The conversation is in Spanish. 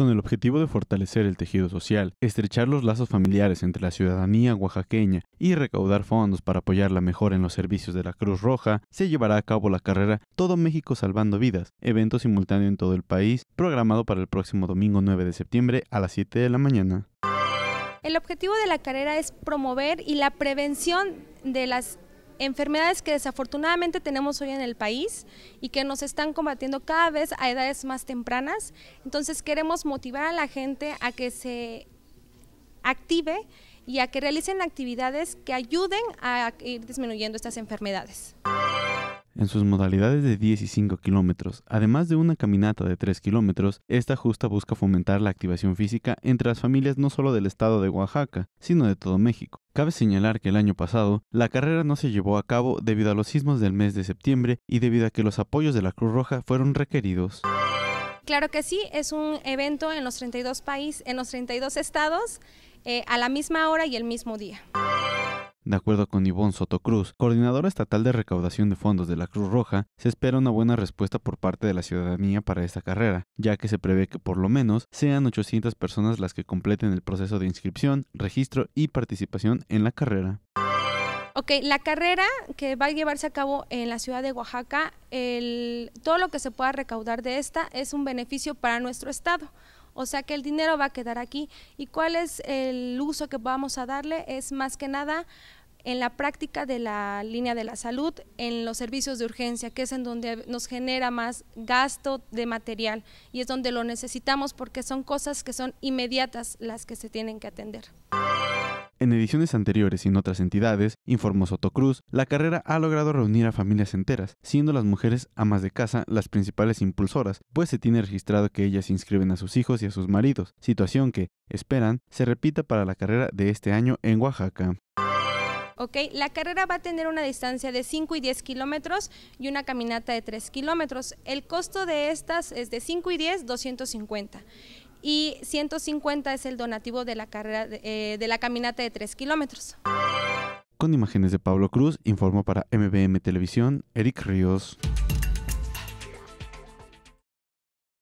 con el objetivo de fortalecer el tejido social, estrechar los lazos familiares entre la ciudadanía oaxaqueña y recaudar fondos para apoyar la mejora en los servicios de la Cruz Roja, se llevará a cabo la carrera Todo México Salvando Vidas, evento simultáneo en todo el país, programado para el próximo domingo 9 de septiembre a las 7 de la mañana. El objetivo de la carrera es promover y la prevención de las enfermedades que desafortunadamente tenemos hoy en el país y que nos están combatiendo cada vez a edades más tempranas. Entonces queremos motivar a la gente a que se active y a que realicen actividades que ayuden a ir disminuyendo estas enfermedades en sus modalidades de 15 y kilómetros, además de una caminata de 3 kilómetros, esta justa busca fomentar la activación física entre las familias no solo del estado de Oaxaca, sino de todo México. Cabe señalar que el año pasado, la carrera no se llevó a cabo debido a los sismos del mes de septiembre y debido a que los apoyos de la Cruz Roja fueron requeridos. Claro que sí, es un evento en los 32 países, en los 32 estados, eh, a la misma hora y el mismo día. De acuerdo con Ivonne Sotocruz, coordinadora estatal de recaudación de fondos de la Cruz Roja, se espera una buena respuesta por parte de la ciudadanía para esta carrera, ya que se prevé que por lo menos sean 800 personas las que completen el proceso de inscripción, registro y participación en la carrera. Ok, la carrera que va a llevarse a cabo en la ciudad de Oaxaca, todo lo que se pueda recaudar de esta es un beneficio para nuestro estado. O sea que el dinero va a quedar aquí. ¿Y cuál es el uso que vamos a darle? Es más que nada en la práctica de la línea de la salud, en los servicios de urgencia, que es en donde nos genera más gasto de material y es donde lo necesitamos porque son cosas que son inmediatas las que se tienen que atender. En ediciones anteriores y en otras entidades, informó Sotocruz, la carrera ha logrado reunir a familias enteras, siendo las mujeres amas de casa las principales impulsoras, pues se tiene registrado que ellas inscriben a sus hijos y a sus maridos, situación que, esperan, se repita para la carrera de este año en Oaxaca. Ok, La carrera va a tener una distancia de 5 y 10 kilómetros y una caminata de 3 kilómetros. El costo de estas es de 5 y 10, 250 y 150 es el donativo de la, carrera de, eh, la caminata de 3 kilómetros. Con imágenes de Pablo Cruz, informó para MBM Televisión, Eric Ríos.